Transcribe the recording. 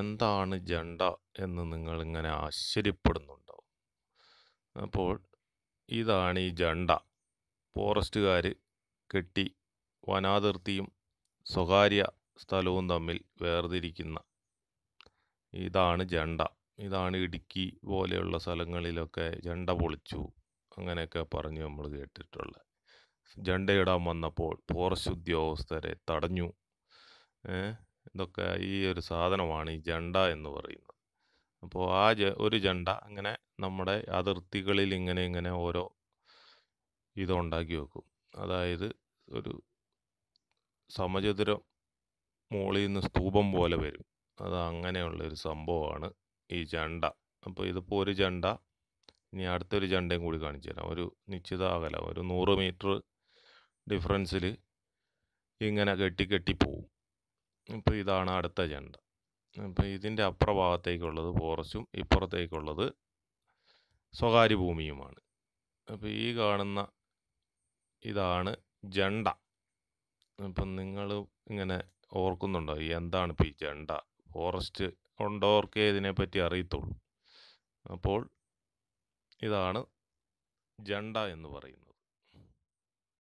എന്താണ് ജണ്ട എന്ന് നിങ്ങളിങ്ങനെ ആശ്ചര്യപ്പെടുന്നുണ്ടോ അപ്പോൾ ഇതാണ് ഈ ജണ്ട ഫോറസ്റ്റുകാർ കെട്ടി വനാതിർത്തിയും സ്വകാര്യ സ്ഥലവും തമ്മിൽ വേർതിരിക്കുന്ന ഇതാണ് ജണ്ട ഇതാണ് ഇടുക്കി പോലെയുള്ള സ്ഥലങ്ങളിലൊക്കെ ജണ്ട പൊളിച്ചു അങ്ങനെയൊക്കെ പറഞ്ഞ് നമ്മൾ കേട്ടിട്ടുള്ള ജണ്ടയിടാൻ വന്നപ്പോൾ ഫോറസ്റ്റ് ഉദ്യോഗസ്ഥരെ തടഞ്ഞു ഇതൊക്കെ ഈ ഒരു സാധനമാണ് ഈ ജണ്ട എന്ന് പറയുന്നത് അപ്പോൾ ആ ജ ഒരു ജണ്ട അങ്ങനെ നമ്മുടെ അതിർത്തികളിൽ ഇങ്ങനെ ഇങ്ങനെ ഓരോ ഇതുണ്ടാക്കി വെക്കും അതായത് ഒരു സമചതുരം മുകളിൽ നിന്ന് സ്തൂപം പോലെ വരും അത് അങ്ങനെയുള്ള ഒരു സംഭവമാണ് ഈ ജണ്ട അപ്പോൾ ഇതിപ്പോൾ ഒരു ജണ്ട ഇനി അടുത്തൊരു ജണ്ടയും കൂടി കാണിച്ചു തരാം ഒരു നിശ്ചിത അകലം ഒരു നൂറ് മീറ്റർ ഡിഫറൻസിൽ ഇങ്ങനെ കെട്ടി കെട്ടി പോവും ഇപ്പോൾ ഇതാണ് അടുത്ത ജണ്ട അപ്പോൾ ഇതിൻ്റെ അപ്രഭാഗത്തേക്കുള്ളത് ഫോറസ്റ്റും ഇപ്പുറത്തേക്കുള്ളത് സ്വകാര്യ ഭൂമിയുമാണ് അപ്പോൾ ഈ കാണുന്ന ഇതാണ് ജണ്ട അപ്പം നിങ്ങൾ ഇങ്ങനെ ഓർക്കുന്നുണ്ടോ എന്താണ് ഇപ്പോൾ ഈ ജണ്ട ഫോറസ്റ്റ് ഉണ്ടോർക്കേ ഇതിനെപ്പറ്റി അറിയത്തുള്ളൂ അപ്പോൾ ഇതാണ് ജണ്ട എന്ന് പറയുന്നത്